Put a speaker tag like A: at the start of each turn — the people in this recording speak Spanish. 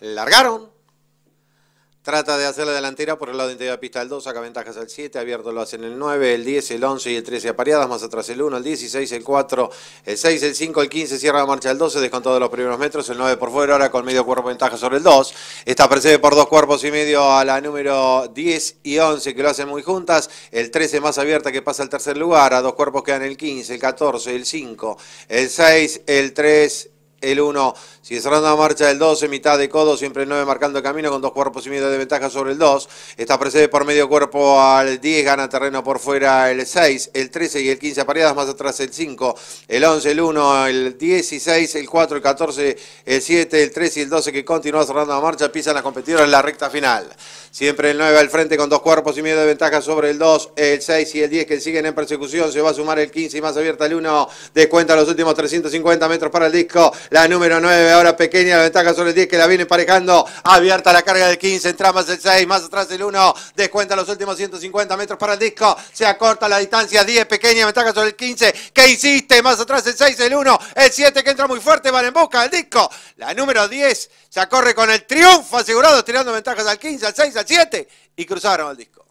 A: largaron. Trata de hacer la delantera por el lado interior de la pista del 2, saca ventajas al 7, abierto lo hacen el 9, el 10, el 11 y el 13 apareadas, más atrás el 1, el 16, el 4, el 6, el 5, el 15, cierra la marcha el 12, descontado los primeros metros, el 9 por fuera, ahora con medio cuerpo ventaja sobre el 2. Esta precede por dos cuerpos y medio a la número 10 y 11 que lo hacen muy juntas, el 13 más abierta que pasa al tercer lugar, a dos cuerpos quedan el 15, el 14, el 5, el 6, el 3, el 1. Sigue cerrando la marcha el 12, mitad de codo, siempre el 9 marcando el camino con dos cuerpos y medio de ventaja sobre el 2. Esta precede por medio cuerpo al 10, gana terreno por fuera el 6, el 13 y el 15 apareadas, más atrás el 5, el 11, el 1, el 16, el 4, el 14, el 7, el 13 y el 12 que continúa cerrando la marcha, pisan las competidoras en la recta final. Siempre el 9 al frente con dos cuerpos y medio de ventaja sobre el 2, el 6 y el 10 que siguen en persecución, se va a sumar el 15 y más abierta el 1, descuenta los últimos 350 metros para el disco, la número 9, ahora pequeña, la ventaja sobre el 10 que la viene emparejando. Abierta la carga del 15, entra más el 6, más atrás el 1. Descuenta los últimos 150 metros para el disco. Se acorta la distancia, 10, pequeña ventaja sobre el 15. ¿Qué hiciste? Más atrás el 6, el 1. El 7 que entra muy fuerte, van en busca del disco. La número 10 se acorre con el triunfo asegurado, tirando ventajas al 15, al 6, al 7. Y cruzaron al disco.